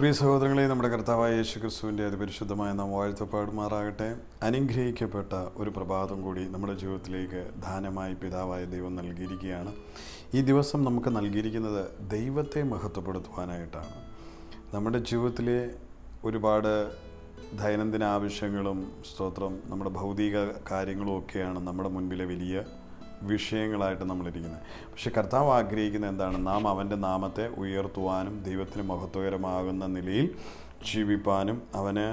പ്രിയ സഹോദരങ്ങളെ നമ്മുടെ കർത്താവായ യേശു ക്രിസ്തുവിൻ്റെ അതിപരിശുദ്ധമായ നാം വാഴ്ത്തപ്പാടുമാറാകട്ടെ അനുഗ്രഹിക്കപ്പെട്ട ഒരു പ്രഭാതം കൂടി നമ്മുടെ ജീവിതത്തിലേക്ക് ദാനമായി പിതാവായ ദൈവം നൽകിയിരിക്കുകയാണ് ഈ ദിവസം നമുക്ക് നൽകിയിരിക്കുന്നത് ദൈവത്തെ മഹത്വപ്പെടുത്തുവാനായിട്ടാണ് നമ്മുടെ ജീവിതത്തിലെ ഒരുപാട് ദൈനംദിന ആവശ്യങ്ങളും സ്തോത്രം നമ്മുടെ ഭൗതിക കാര്യങ്ങളും ഒക്കെയാണ് നമ്മുടെ മുൻപിലെ വലിയ വിഷയങ്ങളായിട്ട് നമ്മളിരിക്കുന്നത് പക്ഷെ കർത്താവ് ആഗ്രഹിക്കുന്നത് എന്താണ് നാം അവൻ്റെ നാമത്തെ ഉയർത്തുവാനും ദൈവത്തിന് മഹത്വകരമാകുന്ന നിലയിൽ ജീവിപ്പാനും അവന്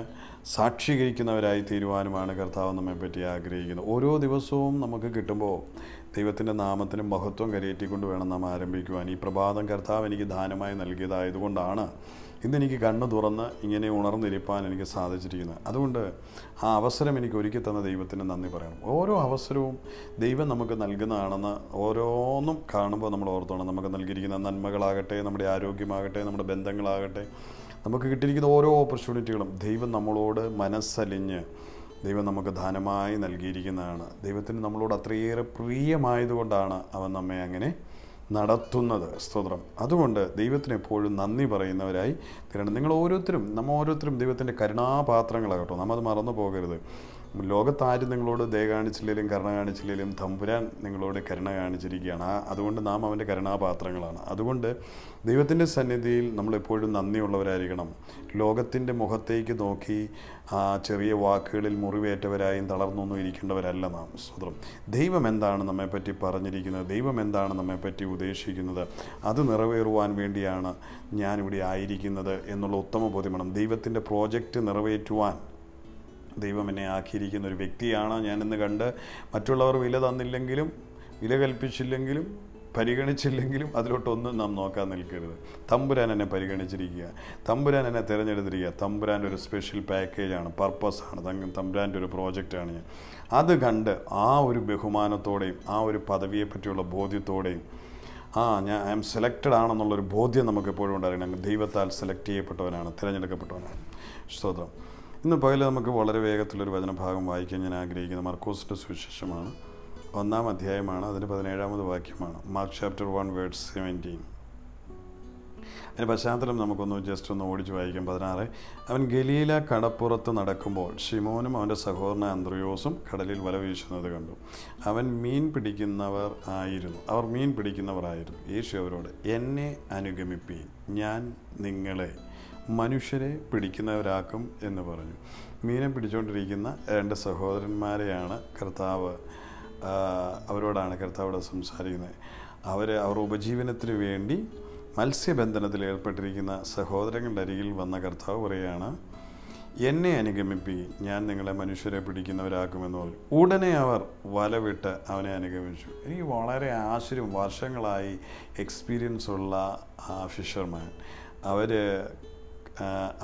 സാക്ഷീകരിക്കുന്നവരായി തീരുവാനുമാണ് കർത്താവ് പറ്റി ആഗ്രഹിക്കുന്നത് ഓരോ ദിവസവും നമുക്ക് കിട്ടുമ്പോൾ ദൈവത്തിൻ്റെ നാമത്തിന് മഹത്വം കരയേറ്റിക്കൊണ്ട് വേണം നാം ആരംഭിക്കുവാൻ ഈ പ്രഭാതം കർത്താവ് എനിക്ക് ദാനമായി നൽകിയതായതുകൊണ്ടാണ് ഇന്നെനിക്ക് കണ്ണു തുറന്ന് ഇങ്ങനെ ഉണർന്നിരിപ്പാൻ എനിക്ക് സാധിച്ചിരിക്കുന്നത് അതുകൊണ്ട് ആ അവസരം എനിക്ക് ഒരുക്കി തന്ന ദൈവത്തിന് നന്ദി പറയണം ഓരോ അവസരവും ദൈവം നമുക്ക് നൽകുന്നതാണെന്ന് ഓരോന്നും കാണുമ്പോൾ നമ്മൾ ഓർത്തോണം നമുക്ക് നൽകിയിരിക്കുന്ന നന്മകളാകട്ടെ നമ്മുടെ ആരോഗ്യമാകട്ടെ നമ്മുടെ ബന്ധങ്ങളാകട്ടെ നമുക്ക് കിട്ടിയിരിക്കുന്ന ഓരോ ഓപ്പർച്യൂണിറ്റികളും ദൈവം നമ്മളോട് മനസ്സലിഞ്ഞ് ദൈവം നമുക്ക് ദാനമായി നൽകിയിരിക്കുന്നതാണ് ദൈവത്തിന് നമ്മളോട് അത്രയേറെ പ്രിയമായതുകൊണ്ടാണ് അവൻ നമ്മെ അങ്ങനെ നടത്തുന്നത് സ്തോത്രം അതുകൊണ്ട് ദൈവത്തിന് എപ്പോഴും നന്ദി പറയുന്നവരായി തീരണം നിങ്ങൾ ഓരോരുത്തരും നമ്മൾ ഓരോരുത്തരും ദൈവത്തിൻ്റെ കരുണാപാത്രങ്ങളാകട്ടോ അത് മറന്നു പോകരുത് ലോകത്താരും നിങ്ങളോട് ദയ കാണിച്ചില്ലെങ്കിലും കരുണ കാണിച്ചില്ലെങ്കിലും തമ്പുരാൻ നിങ്ങളോട് കരുണ കാണിച്ചിരിക്കുകയാണ് അതുകൊണ്ട് നാം അവൻ്റെ കരുണാപാത്രങ്ങളാണ് അതുകൊണ്ട് ദൈവത്തിൻ്റെ സന്നിധിയിൽ നമ്മളെപ്പോഴും നന്ദിയുള്ളവരായിരിക്കണം ലോകത്തിൻ്റെ മുഖത്തേക്ക് നോക്കി ചെറിയ വാക്കുകളിൽ മുറിവേറ്റവരായും തളർന്നൊന്നും ഇരിക്കേണ്ടവരല്ല നാം സ്വതം ദൈവം എന്താണ് നമ്മെപ്പറ്റി പറഞ്ഞിരിക്കുന്നത് ദൈവം എന്താണ് നമ്മെപ്പറ്റി ഉദ്ദേശിക്കുന്നത് അത് നിറവേറുവാൻ വേണ്ടിയാണ് ഞാനിവിടെ ആയിരിക്കുന്നത് എന്നുള്ള ഉത്തമ ബോധ്യമാണ് ദൈവത്തിൻ്റെ പ്രോജക്റ്റ് നിറവേറ്റുവാൻ ദൈവം എന്നെ ആക്കിയിരിക്കുന്ന ഒരു വ്യക്തിയാണ് ഞാനെന്ന് കണ്ട് മറ്റുള്ളവർ വില തന്നില്ലെങ്കിലും വില കൽപ്പിച്ചില്ലെങ്കിലും പരിഗണിച്ചില്ലെങ്കിലും അതിലോട്ടൊന്നും നാം നോക്കാൻ നിൽക്കരുത് തമ്പുരാൻ എന്നെ പരിഗണിച്ചിരിക്കുക തമ്പുരാൻ എന്നെ തിരഞ്ഞെടുത്തിരിക്കുക തമ്പുരാൻ്റെ ഒരു സ്പെഷ്യൽ പാക്കേജാണ് പർപ്പസാണ് തങ്ങ തമ്പുരാൻ്റെ ഒരു പ്രോജക്റ്റാണ് ഞാൻ അത് കണ്ട് ആ ഒരു ബഹുമാനത്തോടെയും ആ ഒരു പദവിയെപ്പറ്റിയുള്ള ബോധ്യത്തോടെയും ആ ഞാൻ ഐ എം സെലക്റ്റഡ് ആണെന്നുള്ളൊരു ബോധ്യം നമുക്ക് എപ്പോഴും ഉണ്ടായിരിക്കണം ദൈവത്താൽ സെലക്ട് ചെയ്യപ്പെട്ടവനാണ് തിരഞ്ഞെടുക്കപ്പെട്ടവനാണ് സ്തോത്രം ഇന്ന് പകൽ നമുക്ക് വളരെ വേഗത്തിലൊരു വചനഭാഗം വായിക്കാൻ ഞാൻ ആഗ്രഹിക്കുന്ന മർക്കോസിൻ്റെ സുവിശേഷമാണ് ഒന്നാം അധ്യായമാണ് അതിൻ്റെ പതിനേഴാമത് വാക്യമാണ് Mark chapter one word seventeen അതിന് പശ്ചാത്തലം നമുക്കൊന്ന് ജസ്റ്റ് ഒന്ന് ഓടിച്ച് വായിക്കാം പതിനാറ് അവൻ ഗലീല കടപ്പുറത്ത് നടക്കുമ്പോൾ ഷിമോനും അവൻ്റെ സഹോദരൻ അന്ത്രയോസും കടലിൽ വല വീശുന്നത് കണ്ടു അവൻ മീൻ പിടിക്കുന്നവർ ആയിരുന്നു അവർ മീൻ പിടിക്കുന്നവർ ആയിരുന്നു യേശു അവരോട് എന്നെ അനുഗമിപ്പീൻ ഞാൻ നിങ്ങളെ മനുഷ്യരെ പിടിക്കുന്നവരാക്കും എന്ന് പറഞ്ഞു മീനെ പിടിച്ചുകൊണ്ടിരിക്കുന്ന രണ്ട് സഹോദരന്മാരെയാണ് കർത്താവ് അവരോടാണ് കർത്താവോട് സംസാരിക്കുന്നത് അവർ അവർ ഉപജീവനത്തിന് വേണ്ടി മത്സ്യബന്ധനത്തിൽ ഏർപ്പെട്ടിരിക്കുന്ന സഹോദരങ്ങളുടെ അരികിൽ വന്ന കർത്താവ് പറയുകയാണ് എന്നെ അനുഗമിപ്പിക്കും ഞാൻ നിങ്ങളെ മനുഷ്യരെ പിടിക്കുന്നവരാക്കുമെന്ന് പറഞ്ഞു ഉടനെ അവർ വലവിട്ട് അവനെ അനുഗമിച്ചു എനിക്ക് വളരെ ആശ്ചര്യം വർഷങ്ങളായി എക്സ്പീരിയൻസ് ഉള്ള ഫിഷർമാൻ അവർ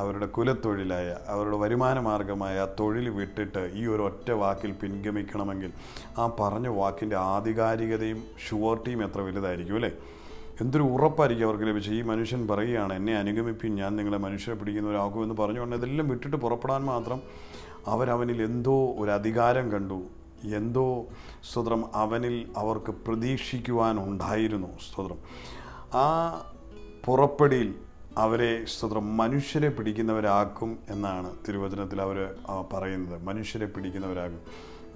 അവരുടെ കുലത്തൊഴിലായ അവരുടെ വരുമാന മാർഗമായ ആ തൊഴിൽ വിട്ടിട്ട് ഈ ഒരു ഒറ്റ വാക്കിൽ പിൻഗമിക്കണമെങ്കിൽ ആ പറഞ്ഞ വാക്കിൻ്റെ ആധികാരികതയും ഷുവർട്ടിയും എത്ര വലുതായിരിക്കും അല്ലേ എന്തൊരു ഉറപ്പായിരിക്കും അവർക്ക് ലഭിച്ചത് ഈ മനുഷ്യൻ പറയുകയാണ് എന്നെ അനുഗമിപ്പിൻ ഞാൻ നിങ്ങളെ മനുഷ്യരെ പിടിക്കുന്നവരാകും എന്ന് പറഞ്ഞുകൊണ്ട് ഇതെല്ലാം വിട്ടിട്ട് പുറപ്പെടാൻ മാത്രം അവരവനിൽ എന്തോ ഒരു അധികാരം കണ്ടു എന്തോ സ്തോത്രം അവനിൽ അവർക്ക് പ്രതീക്ഷിക്കുവാനുണ്ടായിരുന്നു സ്തോത്രം ആ പുറപ്പെടിയിൽ അവരെ സ്തോത്രം മനുഷ്യരെ പിടിക്കുന്നവരാക്കും എന്നാണ് തിരുവചനത്തിൽ അവർ പറയുന്നത് മനുഷ്യരെ പിടിക്കുന്നവരാകും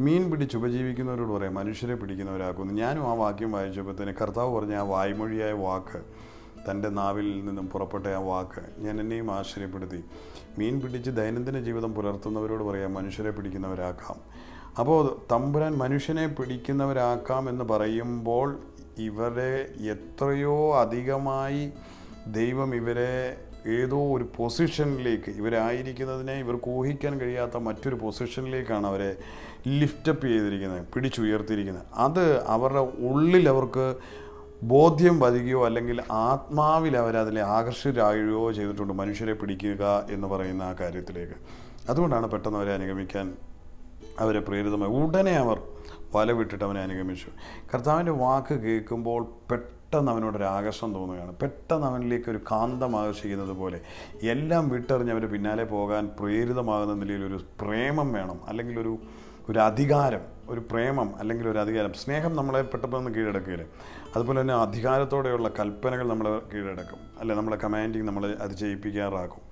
മീൻ പിടിച്ച് ഉപജീവിക്കുന്നവരോട് പറയാം മനുഷ്യരെ പിടിക്കുന്നവരാക്കും ഞാനും ആ വാക്യം വായിച്ചപ്പോൾ തന്നെ കർത്താവ് പറഞ്ഞ ആ വായ്മൊഴിയായ വാക്ക് തൻ്റെ നാവിൽ നിന്നും പുറപ്പെട്ട ആ വാക്ക് ഞാൻ എന്നെയും ആശ്ചര്യപ്പെടുത്തി മീൻ പിടിച്ച് ദൈനംദിന ജീവിതം പുലർത്തുന്നവരോട് പറയാം മനുഷ്യരെ പിടിക്കുന്നവരാക്കാം അപ്പോൾ തമ്പുരാൻ മനുഷ്യനെ പിടിക്കുന്നവരാക്കാം എന്ന് പറയുമ്പോൾ ഇവരെ എത്രയോ അധികമായി ദൈവം ഇവരെ ഏതോ ഒരു പൊസിഷനിലേക്ക് ഇവരായിരിക്കുന്നതിനെ ഇവർക്ക് ഊഹിക്കാൻ കഴിയാത്ത മറ്റൊരു പൊസിഷനിലേക്കാണ് അവരെ ലിഫ്റ്റപ്പ് ചെയ്തിരിക്കുന്നത് പിടിച്ചുയർത്തിയിരിക്കുന്നത് അത് അവരുടെ ഉള്ളിൽ അവർക്ക് ബോധ്യം വരികയോ അല്ലെങ്കിൽ ആത്മാവിൽ അവരതിലെ ആകർഷിതരാകുകയോ ചെയ്തിട്ടുണ്ട് മനുഷ്യരെ പിടിക്കുക എന്ന് പറയുന്ന ആ കാര്യത്തിലേക്ക് അതുകൊണ്ടാണ് പെട്ടെന്ന് അവരെ അനുഗമിക്കാൻ അവരെ പ്രേരിതമായി ഉടനെ അവർ വല വിട്ടിട്ട് അവനെ അനുഗമിച്ചു കർത്താവിൻ്റെ വാക്ക് കേൾക്കുമ്പോൾ പെട്ട പെട്ടെന്ന് അവനോടൊരു തോന്നുകയാണ് പെട്ടെന്ന് അവനിലേക്ക് ഒരു കാന്തം ആകർഷിക്കുന്നത് പോലെ എല്ലാം വിട്ടറിഞ്ഞ് അവൻ്റെ പിന്നാലെ പോകാൻ പ്രേരിതമാകുന്ന നിലയിൽ ഒരു പ്രേമം വേണം അല്ലെങ്കിൽ ഒരു ഒരു അധികാരം ഒരു പ്രേമം അല്ലെങ്കിൽ ഒരു അധികാരം സ്നേഹം നമ്മളെ പെട്ടെന്ന് കീഴടക്കുകയില്ല അതുപോലെ തന്നെ അധികാരത്തോടെയുള്ള കൽപ്പനകൾ നമ്മളെ കീഴടക്കും അല്ലെ നമ്മളെ കമാൻഡിങ് നമ്മളെ അത് ചെയ്യിപ്പിക്കാറാക്കും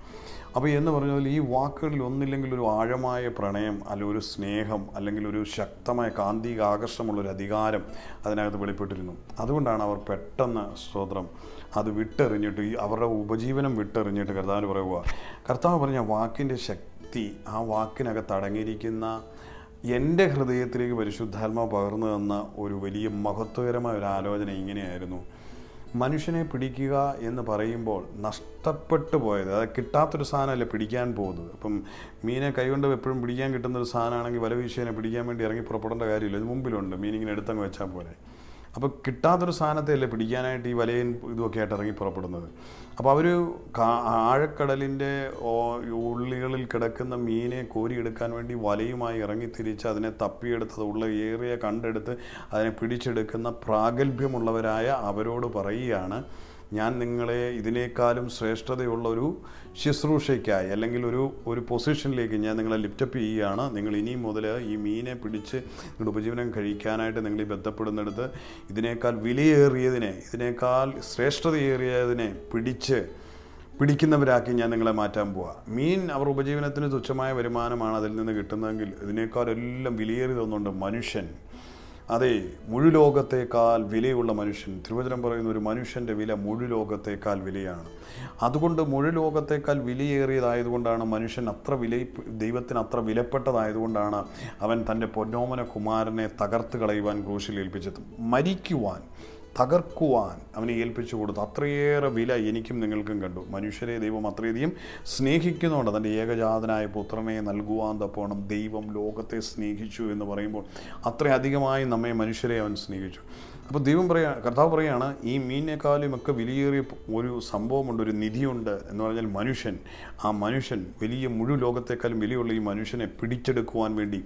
അപ്പോൾ എന്ന് പറഞ്ഞാൽ ഈ വാക്കുകളിൽ ഒന്നില്ലെങ്കിൽ ഒരു ആഴമായ പ്രണയം അല്ലെങ്കിൽ ഒരു സ്നേഹം അല്ലെങ്കിൽ ഒരു ശക്തമായ കാന്തിക ആകർഷണമുള്ള ഒരു അധികാരം അതിനകത്ത് വെളിപ്പെട്ടിരുന്നു അതുകൊണ്ടാണ് അവർ പെട്ടെന്ന് സ്തോത്രം അത് വിട്ടെറിഞ്ഞിട്ട് ഈ അവരുടെ ഉപജീവനം വിട്ടെറിഞ്ഞിട്ട് കർത്താവിന് പറയുക കർത്താവ് പറഞ്ഞ വാക്കിൻ്റെ ശക്തി ആ വാക്കിനകത്ത് അടങ്ങിയിരിക്കുന്ന എൻ്റെ ഹൃദയത്തിലേക്ക് പരിശുദ്ധാത്മാവ് പകർന്നു തന്ന ഒരു വലിയ മഹത്വകരമായ ഒരു ആലോചന ഇങ്ങനെയായിരുന്നു മനുഷ്യനെ പിടിക്കുക എന്ന് പറയുമ്പോൾ നഷ്ടപ്പെട്ടു പോയത് അതായത് കിട്ടാത്തൊരു സാധനമല്ലേ പിടിക്കാൻ പോകുന്നത് അപ്പം മീനെ കൈകൊണ്ട് എപ്പോഴും പിടിക്കാൻ കിട്ടുന്നൊരു സാധനമാണെങ്കിൽ വലവീശനെ പിടിക്കാൻ വേണ്ടി ഇറങ്ങി പുറപ്പെടേണ്ട കാര്യമില്ല ഇത് മുമ്പിലുണ്ട് മീനിങ്ങനെ എടുത്തങ്ങ് വെച്ചാൽ പോലെ അപ്പോൾ കിട്ടാത്തൊരു സാധനത്തെയല്ലേ പിടിക്കാനായിട്ട് ഈ വലയും ഇതുമൊക്കെ ആയിട്ട് ഇറങ്ങി പുറപ്പെടുന്നത് അപ്പോൾ അവർ ആഴക്കടലിൻ്റെ ഉള്ളികളിൽ കിടക്കുന്ന മീനെ കോരിയെടുക്കാൻ വേണ്ടി വലയുമായി ഇറങ്ങി തിരിച്ച് അതിനെ തപ്പിയെടുത്ത് ഉള്ള ഏറിയ കണ്ടെടുത്ത് അതിനെ പിടിച്ചെടുക്കുന്ന പ്രാഗൽഭ്യമുള്ളവരായ അവരോട് പറയുകയാണ് ഞാൻ നിങ്ങളെ ഇതിനേക്കാളും ശ്രേഷ്ഠതയുള്ള ഒരു ശുശ്രൂഷയ്ക്കായി അല്ലെങ്കിൽ ഒരു ഒരു പൊസിഷനിലേക്ക് ഞാൻ നിങ്ങളെ ലിഫ്റ്റപ്പ് ചെയ്യുകയാണ് നിങ്ങൾ ഇനി മുതൽ ഈ മീനെ പിടിച്ച് നിങ്ങളുടെ ഉപജീവനം കഴിക്കാനായിട്ട് നിങ്ങൾ ഈ ബന്ധപ്പെടുന്നിടത്ത് ഇതിനേക്കാൾ വിലയേറിയതിനെ ഇതിനേക്കാൾ ശ്രേഷ്ഠതയേറിയതിനെ പിടിച്ച് പിടിക്കുന്നവരാക്കി ഞാൻ നിങ്ങളെ മാറ്റാൻ പോവുക മീൻ അവർ ഉപജീവനത്തിന് തുച്ഛമായ വരുമാനമാണ് അതിൽ നിന്ന് കിട്ടുന്നതെങ്കിൽ ഇതിനേക്കാൾ എല്ലാം വിലയേറിയതൊന്നുണ്ട് മനുഷ്യൻ അതെ മുഴു ലോകത്തേക്കാൾ വിലയുള്ള മനുഷ്യൻ തിരുവചനം പറയുന്ന ഒരു മനുഷ്യൻ്റെ വില മുഴു ലോകത്തേക്കാൾ വിലയാണ് അതുകൊണ്ട് മുഴു ലോകത്തേക്കാൾ വിലയേറിയതായതുകൊണ്ടാണ് മനുഷ്യൻ അത്ര വില ദൈവത്തിന് അത്ര വിലപ്പെട്ടതായതുകൊണ്ടാണ് അവൻ തൻ്റെ പൊന്നോമന കുമാരനെ തകർത്ത് കളയുവാൻ ക്രൂശിൽ ഏൽപ്പിച്ചത് മരിക്കുവാൻ തകർക്കുവാൻ അവനെ ഏൽപ്പിച്ചു കൊടുത്തു അത്രയേറെ വില എനിക്കും നിങ്ങൾക്കും കണ്ടു മനുഷ്യരെ ദൈവം അത്രയധികം സ്നേഹിക്കുന്നുണ്ട് തൻ്റെ ഏകജാതനായ പുത്രനെ നൽകുവാൻ തപ്പോണം ദൈവം ലോകത്തെ സ്നേഹിച്ചു എന്ന് പറയുമ്പോൾ അത്രയധികമായി നമ്മെ മനുഷ്യരെ അവൻ സ്നേഹിച്ചു അപ്പോൾ ദൈവം പറയാ കർത്താവ് പറയാണ് ഈ മീനേക്കാളും ഒക്കെ വിലയേറിയ ഒരു സംഭവമുണ്ട് ഒരു നിധിയുണ്ട് എന്ന് പറഞ്ഞാൽ മനുഷ്യൻ ആ മനുഷ്യൻ വലിയ മുഴു ലോകത്തെക്കാളും വിലയുള്ള ഈ മനുഷ്യനെ പിടിച്ചെടുക്കുവാൻ വേണ്ടി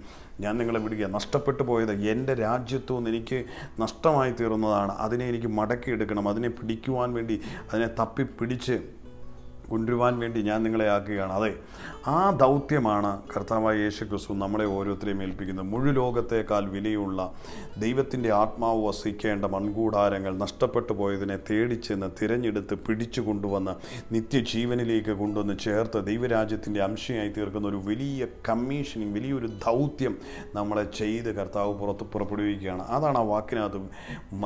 ഞാൻ നിങ്ങളെ വിടുക നഷ്ടപ്പെട്ടു പോയത് എൻ്റെ രാജ്യത്വം എനിക്ക് നഷ്ടമായി തീർന്നതാണ് അതിനെ എനിക്ക് മടക്കിയെടുക്കണം അതിനെ പിടിക്കുവാൻ വേണ്ടി അതിനെ തപ്പി പിടിച്ച് കൊണ്ടുവരുവാൻ വേണ്ടി ഞാൻ നിങ്ങളെ ആക്കുകയാണ് അതെ ആ ദൗത്യമാണ് കർത്താവായ യേശു ക്രിസ്തു നമ്മളെ ഓരോരുത്തരെയും ഏൽപ്പിക്കുന്നത് മുഴു ലോകത്തേക്കാൾ വിലയുള്ള ദൈവത്തിൻ്റെ ആത്മാവ് വസിക്കേണ്ട മൺകൂടാരങ്ങൾ നഷ്ടപ്പെട്ടു പോയതിനെ തേടിച്ചെന്ന് തിരഞ്ഞെടുത്ത് പിടിച്ചു കൊണ്ടുവന്ന് നിത്യജീവനിലേക്ക് കൊണ്ടുവന്ന് ചേർത്ത് ദൈവരാജ്യത്തിൻ്റെ അംശയായി തീർക്കുന്ന ഒരു വലിയ കമ്മീഷനിങ് വലിയൊരു ദൗത്യം നമ്മളെ ചെയ്ത് കർത്താവ് പുറത്ത് പുറപ്പെടുവിക്കുകയാണ് അതാണ് ആ വാക്കിനകത്ത്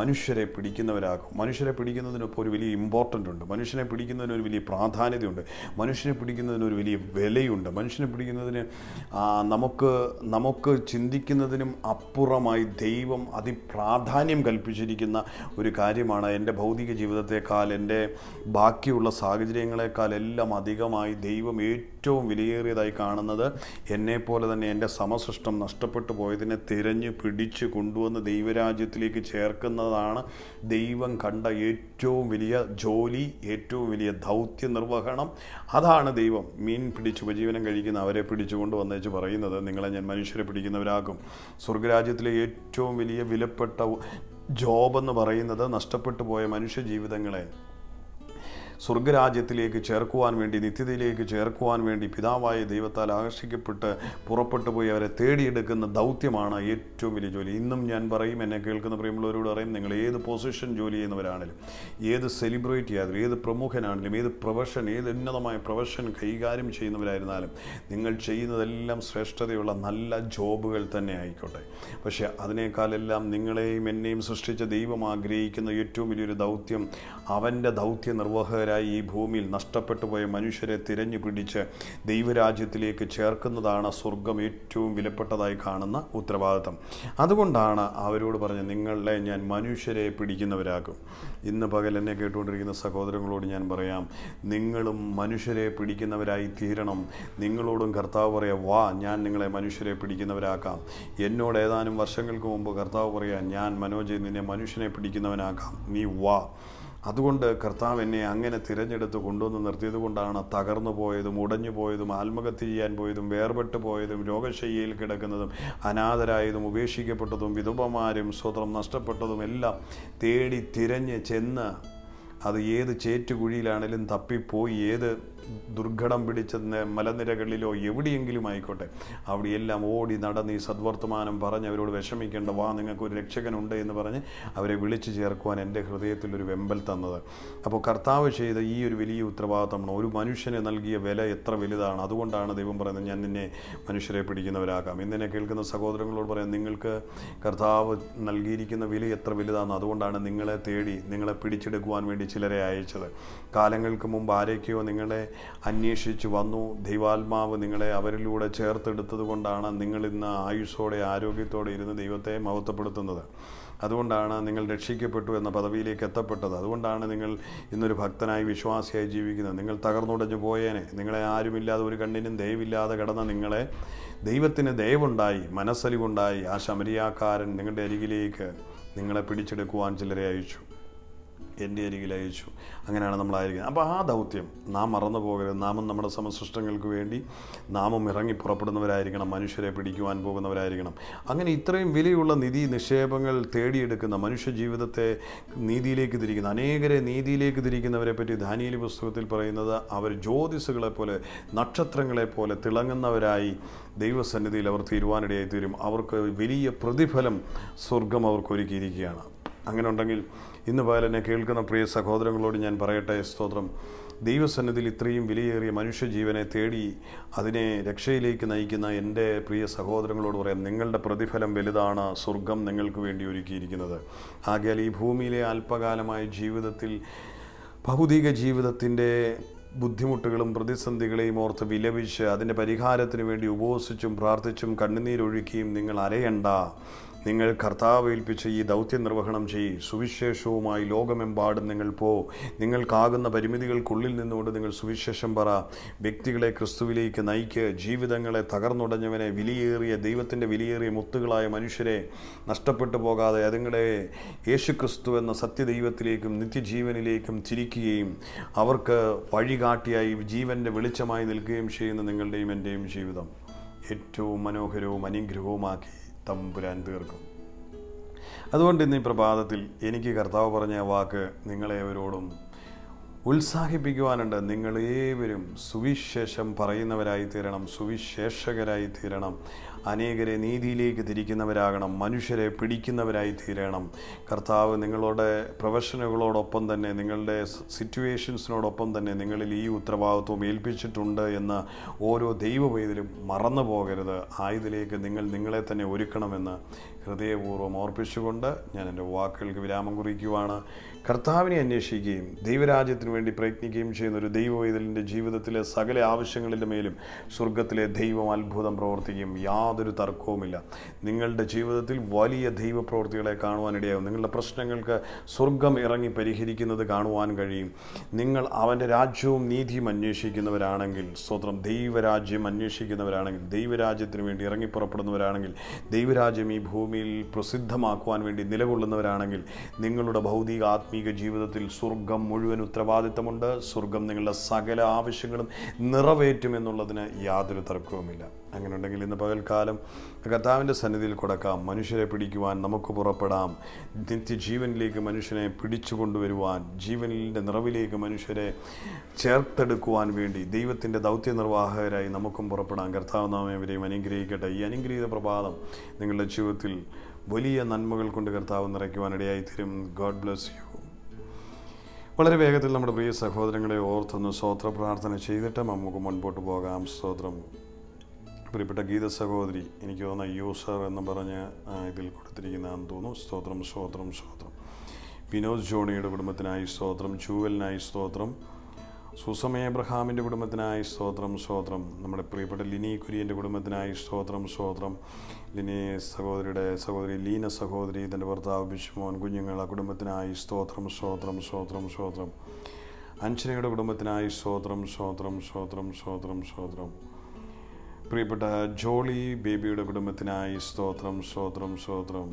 മനുഷ്യരെ പിടിക്കുന്നവരാകും മനുഷ്യരെ പിടിക്കുന്നതിനൊപ്പം ഒരു വലിയ ഇമ്പോർട്ടൻ്റ് ഉണ്ട് മനുഷ്യനെ പിടിക്കുന്നതിന് ഒരു വലിയ പ്രാധാന്യം സാധ്യതയുണ്ട് മനുഷ്യനെ പിടിക്കുന്നതിന് ഒരു വലിയ വിലയുണ്ട് മനുഷ്യനെ പിടിക്കുന്നതിന് നമുക്ക് നമുക്ക് ചിന്തിക്കുന്നതിനും അപ്പുറമായി ദൈവം അതിപ്രാധാന്യം കൽപ്പിച്ചിരിക്കുന്ന ഒരു കാര്യമാണ് എൻ്റെ ഭൗതിക ജീവിതത്തെക്കാൾ എൻ്റെ ബാക്കിയുള്ള സാഹചര്യങ്ങളെക്കാൾ എല്ലാം അധികമായി ദൈവം ഏറ്റവും വിലയേറിയതായി കാണുന്നത് എന്നെപ്പോലെ തന്നെ എൻ്റെ സമസൃഷ്ടം നഷ്ടപ്പെട്ടു പോയതിനെ തിരഞ്ഞ് പിടിച്ച് കൊണ്ടുവന്ന് ദൈവരാജ്യത്തിലേക്ക് ചേർക്കുന്നതാണ് ദൈവം കണ്ട ഏറ്റവും വലിയ ജോലി ഏറ്റവും വലിയ ദൗത്യ നിർവഹണം ബഹളം അതാണ് ദൈവം മീൻ പിടിച്ച് ഉപജീവനം കഴിക്കുന്ന അവരെ പിടിച്ചുകൊണ്ട് വന്നേച്ച് പറയുന്നത് നിങ്ങളെ ഞാൻ മനുഷ്യരെ പിടിക്കുന്നവരാകും സ്വർഗരാജ്യത്തിലെ ഏറ്റവും വലിയ വിലപ്പെട്ട ജോബ് എന്ന് പറയുന്നത് നഷ്ടപ്പെട്ടു പോയ മനുഷ്യ ജീവിതങ്ങളെ സ്വർഗരാജ്യത്തിലേക്ക് ചേർക്കുവാൻ വേണ്ടി നിത്യതയിലേക്ക് ചേർക്കുവാൻ വേണ്ടി പിതാവായ ദൈവത്താൽ ആകർഷിക്കപ്പെട്ട് പുറപ്പെട്ടു പോയി അവരെ തേടിയെടുക്കുന്ന ദൗത്യമാണ് ഏറ്റവും വലിയ ജോലി ഇന്നും ഞാൻ പറയും എന്നെ കേൾക്കുന്ന പ്രിയമുള്ളവരോട് പറയും നിങ്ങൾ ഏത് പൊസിഷൻ ജോലി ചെയ്യുന്നവരാണെങ്കിലും ഏത് സെലിബ്രേറ്റ് ചെയ്യാതിലും ഏത് പ്രമുഖനാണെങ്കിലും ഏത് പ്രൊഫഷൻ ഏത് ഉന്നതമായ പ്രൊഫഷൻ കൈകാര്യം ചെയ്യുന്നവരായിരുന്നാലും നിങ്ങൾ ചെയ്യുന്നതെല്ലാം ശ്രേഷ്ഠതയുള്ള നല്ല ജോബുകൾ തന്നെ ആയിക്കോട്ടെ പക്ഷേ അതിനേക്കാളെല്ലാം നിങ്ങളെയും എന്നെയും സൃഷ്ടിച്ച ദൈവം ആഗ്രഹിക്കുന്ന ഏറ്റവും വലിയൊരു ദൗത്യം അവൻ്റെ ദൗത്യ നിർവഹകരായി മനുഷ്യരായി ഈ ഭൂമിയിൽ നഷ്ടപ്പെട്ടു പോയ മനുഷ്യരെ തിരഞ്ഞു പിടിച്ച് ദൈവരാജ്യത്തിലേക്ക് ചേർക്കുന്നതാണ് സ്വർഗം ഏറ്റവും വിലപ്പെട്ടതായി കാണുന്ന ഉത്തരവാദിത്വം അതുകൊണ്ടാണ് അവരോട് പറഞ്ഞത് നിങ്ങളെ ഞാൻ മനുഷ്യരെ പിടിക്കുന്നവരാകും ഇന്ന് പകൽ എന്നെ കേട്ടുകൊണ്ടിരിക്കുന്ന സഹോദരങ്ങളോട് ഞാൻ പറയാം നിങ്ങളും മനുഷ്യരെ പിടിക്കുന്നവരായി തീരണം നിങ്ങളോടും കർത്താവ് പറയാം വാ ഞാൻ നിങ്ങളെ മനുഷ്യരെ പിടിക്കുന്നവരാക്കാം എന്നോട് ഏതാനും വർഷങ്ങൾക്ക് മുമ്പ് കർത്താവ് പറയാം ഞാൻ മനോജ് നിന്നെ മനുഷ്യനെ പിടിക്കുന്നവനാക്കാം നീ വാ അതുകൊണ്ട് കർത്താവ് എന്നെ അങ്ങനെ തിരഞ്ഞെടുത്ത് കൊണ്ടുവന്ന് നിർത്തിയത് കൊണ്ടാണ് തകർന്നു പോയതും ഉടഞ്ഞു പോയതും ആത്മഹത്യ ചെയ്യാൻ പോയതും വേർപെട്ടു പോയതും രോഗശയ്യയിൽ കിടക്കുന്നതും അനാഥരായതും ഉപേക്ഷിക്കപ്പെട്ടതും വിധുപമാരും സ്വതം നഷ്ടപ്പെട്ടതും എല്ലാം തേടി തിരഞ്ഞ് ചെന്ന് അത് ഏത് ചേറ്റുകുഴിയിലാണെങ്കിലും തപ്പിപ്പോയി ഏത് ദുർഘടം പിടിച്ച മലനിരകളിലോ എവിടെയെങ്കിലും ആയിക്കോട്ടെ അവിടെയെല്ലാം ഓടി നടന്ന് ഈ സദ്വർത്തമാനം പറഞ്ഞ് അവരോട് വിഷമിക്കേണ്ട വാ നിങ്ങൾക്കൊരു രക്ഷകനുണ്ട് എന്ന് പറഞ്ഞ് അവരെ വിളിച്ചു ചേർക്കുവാൻ എൻ്റെ ഹൃദയത്തിലൊരു വെമ്പൽ തന്നത് അപ്പോൾ കർത്താവ് ചെയ്ത ഈ ഒരു വലിയ ഉത്തരവാദിത്തമാണ് ഒരു മനുഷ്യന് നൽകിയ വില എത്ര വലുതാണ് അതുകൊണ്ടാണ് ദൈവം പറയുന്നത് ഞാൻ നിന്നെ മനുഷ്യരെ പിടിക്കുന്നവരാക്കാം ഇന്നെ കേൾക്കുന്ന സഹോദരങ്ങളോട് പറയാം നിങ്ങൾക്ക് കർത്താവ് നൽകിയിരിക്കുന്ന വില എത്ര വലുതാണ് അതുകൊണ്ടാണ് നിങ്ങളെ തേടി നിങ്ങളെ പിടിച്ചെടുക്കുവാൻ വേണ്ടി ചിലരെ അയച്ചത് കാലങ്ങൾക്ക് മുമ്പ് ആരൊക്കെയോ നിങ്ങളെ അന്വേഷിച്ച് വന്നു ദൈവാത്മാവ് നിങ്ങളെ അവരിലൂടെ ചേർത്തെടുത്തത് കൊണ്ടാണ് നിങ്ങളിന്ന് ആയുഷോടെ ആരോഗ്യത്തോടെ ഇരുന്ന് ദൈവത്തെ മഹത്വപ്പെടുത്തുന്നത് അതുകൊണ്ടാണ് നിങ്ങൾ രക്ഷിക്കപ്പെട്ടു എന്ന പദവിയിലേക്ക് എത്തപ്പെട്ടത് അതുകൊണ്ടാണ് നിങ്ങൾ ഇന്നൊരു ഭക്തനായി വിശ്വാസിയായി ജീവിക്കുന്നത് നിങ്ങൾ തകർന്നുടഞ്ഞു പോയേനെ നിങ്ങളെ ആരുമില്ലാതെ ഒരു കണ്ണിനും ദയവില്ലാതെ കിടന്ന നിങ്ങളെ ദൈവത്തിന് ദയവുണ്ടായി മനസ്സലിവുണ്ടായി ആ ശമരിയാക്കാരൻ നിങ്ങളുടെ അരികിലേക്ക് നിങ്ങളെ പിടിച്ചെടുക്കുവാൻ ചിലരെ അയച്ചു എൻ്റെ അരികിൽ അയച്ചു അങ്ങനെയാണ് നമ്മളായിരിക്കുന്നത് അപ്പോൾ ആ ദൗത്യം നാം മറന്നു പോകരുത് നാമും നമ്മുടെ സമസൃഷ്ടങ്ങൾക്ക് വേണ്ടി നാമം ഇറങ്ങി പുറപ്പെടുന്നവരായിരിക്കണം മനുഷ്യരെ പിടിക്കുവാൻ പോകുന്നവരായിരിക്കണം അങ്ങനെ ഇത്രയും വിലയുള്ള നിധി നിക്ഷേപങ്ങൾ തേടിയെടുക്കുന്ന മനുഷ്യ ജീവിതത്തെ നീതിയിലേക്ക് തിരിക്കുന്ന അനേകരെ നീതിയിലേക്ക് തിരിക്കുന്നവരെ പറ്റി ധാനിയലി പുസ്തകത്തിൽ പറയുന്നത് അവർ ജ്യോതിസുകളെ പോലെ നക്ഷത്രങ്ങളെ പോലെ തിളങ്ങുന്നവരായി ദൈവസന്നിധിയിൽ അവർ തീരുവാനിടയായി തീരും അവർക്ക് വലിയ പ്രതിഫലം സ്വർഗം അവർക്ക് ഒരുക്കിയിരിക്കുകയാണ് അങ്ങനെ ഉണ്ടെങ്കിൽ ഇന്ന് പകലെന്നെ കേൾക്കുന്ന പ്രിയ സഹോദരങ്ങളോട് ഞാൻ പറയട്ടെ സ്തോത്രം ദൈവസന്നിധിയിൽ ഇത്രയും വിലയേറിയ മനുഷ്യജീവനെ തേടി അതിനെ രക്ഷയിലേക്ക് നയിക്കുന്ന എൻ്റെ പ്രിയ സഹോദരങ്ങളോട് പറയാം നിങ്ങളുടെ പ്രതിഫലം വലുതാണ് സ്വർഗം നിങ്ങൾക്ക് വേണ്ടി ഒരുക്കിയിരിക്കുന്നത് ആകയാൽ ഈ ഭൂമിയിലെ അല്പകാലമായ ജീവിതത്തിൽ ഭൗതിക ജീവിതത്തിൻ്റെ ബുദ്ധിമുട്ടുകളും പ്രതിസന്ധികളെയും ഓർത്ത് വിലപിച്ച് അതിൻ്റെ പരിഹാരത്തിന് വേണ്ടി ഉപവസിച്ചും പ്രാർത്ഥിച്ചും കണ്ണുനീരൊഴുക്കിയും നിങ്ങൾ അരയണ്ട നിങ്ങൾ കർത്താവ് ഏൽപ്പിച്ച ഈ ദൗത്യ നിർവഹണം ചെയ്യ് സുവിശേഷവുമായി ലോകമെമ്പാടും നിങ്ങൾ പോ നിങ്ങൾക്കാകുന്ന പരിമിതികൾക്കുള്ളിൽ നിന്നുകൊണ്ട് നിങ്ങൾ സുവിശേഷം പറ വ്യക്തികളെ ക്രിസ്തുവിലേക്ക് നയിക്ക് ജീവിതങ്ങളെ തകർന്നുടഞ്ഞവനെ വിലയേറിയ ദൈവത്തിൻ്റെ വിലയേറിയ മുത്തുകളായ മനുഷ്യരെ നഷ്ടപ്പെട്ടു പോകാതെ അതുങ്ങളെ യേശുക്രിസ്തു എന്ന സത്യദൈവത്തിലേക്കും നിത്യജീവനിലേക്കും തിരിക്കുകയും അവർക്ക് വഴികാട്ടിയായി ജീവൻ്റെ വെളിച്ചമായി നിൽക്കുകയും ചെയ്യുന്ന നിങ്ങളുടെയും എൻ്റെയും ജീവിതം ഏറ്റവും മനോഹരവും അനുഗ്രഹവുമാക്കി തമ്പുരാൻ തീർക്കും അതുകൊണ്ട് ഇന്ന് ഈ പ്രഭാതത്തിൽ എനിക്ക് കർത്താവ് പറഞ്ഞ വാക്ക് നിങ്ങളേവരോടും ഉത്സാഹിപ്പിക്കുവാനുണ്ട് നിങ്ങളേവരും സുവിശേഷം പറയുന്നവരായി തീരണം സുവിശേഷകരായി തീരണം അനേകരെ നീതിയിലേക്ക് തിരിക്കുന്നവരാകണം മനുഷ്യരെ പിടിക്കുന്നവരായി തീരണം കർത്താവ് നിങ്ങളുടെ പ്രൊഫഷനുകളോടൊപ്പം തന്നെ നിങ്ങളുടെ സിറ്റുവേഷൻസിനോടൊപ്പം തന്നെ നിങ്ങളിൽ ഈ ഉത്തരവാദിത്വം ഏൽപ്പിച്ചിട്ടുണ്ട് എന്ന് ഓരോ ദൈവവേദിലും മറന്നു പോകരുത് ആയതിലേക്ക് നിങ്ങൾ നിങ്ങളെ തന്നെ ഒരുക്കണമെന്ന് ഹൃദയപൂർവ്വം ഓർപ്പിച്ചുകൊണ്ട് ഞാൻ എൻ്റെ വാക്കുകൾക്ക് വിരാമം കുറിക്കുവാണ് കർത്താവിനെ അന്വേഷിക്കുകയും ദൈവരാജ്യത്തിന് വേണ്ടി പ്രയത്നിക്കുകയും ചെയ്യുന്ന ഒരു ദൈവവൈതലിൻ്റെ ജീവിതത്തിലെ സകല ആവശ്യങ്ങളിലും മേലും സ്വർഗത്തിലെ ദൈവം അത്ഭുതം പ്രവർത്തിക്കും യാതൊരു തർക്കവുമില്ല നിങ്ങളുടെ ജീവിതത്തിൽ വലിയ ദൈവപ്രവർത്തികളെ കാണുവാനിടയാകും നിങ്ങളുടെ പ്രശ്നങ്ങൾക്ക് സ്വർഗം ഇറങ്ങി പരിഹരിക്കുന്നത് കാണുവാൻ കഴിയും നിങ്ങൾ അവൻ്റെ രാജ്യവും നീതിയും അന്വേഷിക്കുന്നവരാണെങ്കിൽ സ്വതന്ത്രം ദൈവരാജ്യം അന്വേഷിക്കുന്നവരാണെങ്കിൽ ദൈവരാജ്യത്തിന് വേണ്ടി ഇറങ്ങി പുറപ്പെടുന്നവരാണെങ്കിൽ ദൈവരാജ്യം ഈ ഭൂമിയിൽ പ്രസിദ്ധമാക്കുവാൻ വേണ്ടി നിലകൊള്ളുന്നവരാണെങ്കിൽ നിങ്ങളുടെ ഭൗതിക ആത്മ ആത്മീക ജീവിതത്തിൽ സ്വർഗം മുഴുവൻ ഉത്തരവാദിത്തമുണ്ട് സ്വർഗം നിങ്ങളുടെ സകല ആവശ്യങ്ങളും നിറവേറ്റുമെന്നുള്ളതിന് യാതൊരു തർക്കവുമില്ല അങ്ങനെ ഉണ്ടെങ്കിൽ ഇന്ന് പകൽക്കാലം കർത്താവിൻ്റെ സന്നിധിയിൽ കൊടുക്കാം മനുഷ്യരെ പിടിക്കുവാൻ നമുക്ക് പുറപ്പെടാം നിത്യജീവനിലേക്ക് മനുഷ്യനെ പിടിച്ചു കൊണ്ടുവരുവാൻ ജീവനിൻ്റെ നിറവിലേക്ക് മനുഷ്യരെ ചേർത്തെടുക്കുവാൻ വേണ്ടി ദൈവത്തിൻ്റെ ദൗത്യ നിർവാഹകരായി നമുക്കും പുറപ്പെടാം കർത്താവ് നാം ഇവരെയും അനുഗ്രഹിക്കട്ടെ ഈ അനുഗ്രഹീത പ്രഭാതം നിങ്ങളുടെ ജീവിതത്തിൽ വലിയ നന്മകൾ കൊണ്ട് കർത്താവ് നിറയ്ക്കുവാനിടയായി തരും ഗോഡ് ബ്ലസ് യു വളരെ വേഗത്തിൽ നമ്മുടെ പ്രിയ സഹോദരങ്ങളെ ഓർത്തൊന്ന് സ്തോത്ര പ്രാർത്ഥന ചെയ്തിട്ട് നമുക്ക് മുൻപോട്ട് പോകാം സ്തോത്രം പ്രിയപ്പെട്ട ഗീത സഹോദരി എനിക്ക് തോന്നുന്ന യൂസർ എന്ന് പറഞ്ഞ് ഇതിൽ കൊടുത്തിരിക്കുന്നതാണെന്ന് തോന്നുന്നു സ്തോത്രം സ്തോത്രം സ്തോത്രം വിനോദ് ജോണിയുടെ കുടുംബത്തിനായി സ്തോത്രം ജൂവലിനായി സ്തോത്രം സുസമ എബ്രഹാമിൻ്റെ കുടുംബത്തിനായി സ്തോത്രം സ്തോത്രം നമ്മുടെ പ്രിയപ്പെട്ട ലിനി കുര്യൻ്റെ കുടുംബത്തിനായി സ്തോത്രം സ്തോത്രം ലിനിയ സഹോദരിയുടെ സഹോദരി ലീന സഹോദരി തൻ്റെ ഭർത്താവ് ബിഷ്മോൻ കുഞ്ഞുങ്ങൾ ആ കുടുംബത്തിനായി സ്തോത്രം സ്തോത്രം സ്തോത്രം സ്തോത്രം അഞ്ജനയുടെ കുടുംബത്തിനായി സ്തോത്രം സ്തോത്രം സ്തോത്രം സ്തോത്രം സ്തോത്രം പ്രിയപ്പെട്ട ജോളി ബേബിയുടെ കുടുംബത്തിനായി സ്തോത്രം സ്തോത്രം സ്തോത്രം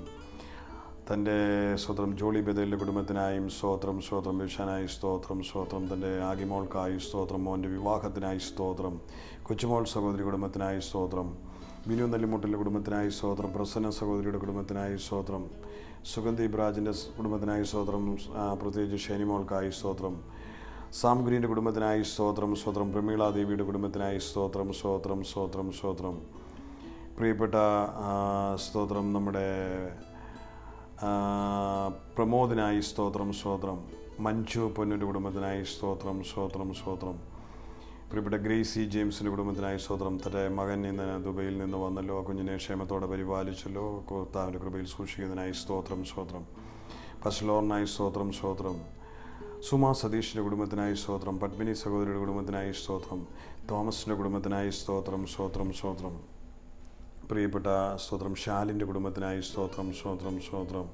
തൻ്റെ സ്തോത്രം ജോളി ബദലിൻ്റെ കുടുംബത്തിനായും സ്തോത്രം സ്തോത്രം വിഷാനായി സ്തോത്രം സ്തോത്രം തൻ്റെ ആകിമോൾക്കായി സ്തോത്രം മോൻ്റെ വിവാഹത്തിനായി സ്തോത്രം കൊച്ചുമോൾ സഹോദരി കുടുംബത്തിനായി സ്തോത്രം മിനു നെല്ലിമുട്ടിൻ്റെ കുടുംബത്തിനായി സ്വോത്രം പ്രസന്ന സഹോദരിയുടെ കുടുംബത്തിനായി സ്വോത്രം സുഗന്ധി ബ്രാജിൻ്റെ കുടുംബത്തിനായി സ്വോത്രം പ്രത്യേകിച്ച് ഷെനിമോൾക്കായി സ്വോത്രം സാംഗുരിൻ്റെ കുടുംബത്തിനായി സ്വോത്രം സ്വോത്രം പ്രമീള ദേവിയുടെ കുടുംബത്തിനായി സ്തോത്രം സ്വോത്രം സ്വോത്രം സ്വോത്രം പ്രിയപ്പെട്ട സ്തോത്രം നമ്മുടെ പ്രമോദിനായി സ്തോത്രം സ്തോത്രം മഞ്ജു പൊന്നിൻ്റെ കുടുംബത്തിനായി സ്തോത്രം സ്തോത്രം സ്തോത്രം പ്രിയപ്പെട്ട ഗ്രേസി ജെയിംസിൻ്റെ കുടുംബത്തിനായി സ്വതന്ത്രം തൻ്റെ മകൻ ഇന്ന് ദുബൈയിൽ നിന്ന് വന്നല്ലോ കുഞ്ഞിനെ ക്ഷേമത്തോടെ പരിപാലിച്ചല്ലോ കർത്താവിൻ്റെ കൃപയിൽ സൂക്ഷിക്കുന്നതിനായി സ്തോത്രം സ്തോത്രം പസ്ലോറിനായി സ്തോത്രം സ്തോത്രം സുമ സതീഷിൻ്റെ കുടുംബത്തിനായി സ്തോത്രം പത്മിനി സഹോദരിയുടെ കുടുംബത്തിനായി സ്തോത്രം തോമസിൻ്റെ കുടുംബത്തിനായി സ്തോത്രം സ്തോത്രം സ്തോത്രം പ്രിയപ്പെട്ട സ്തോത്രം ഷാലിൻ്റെ കുടുംബത്തിനായി സ്തോത്രം സ്തോത്രം സ്തോത്രം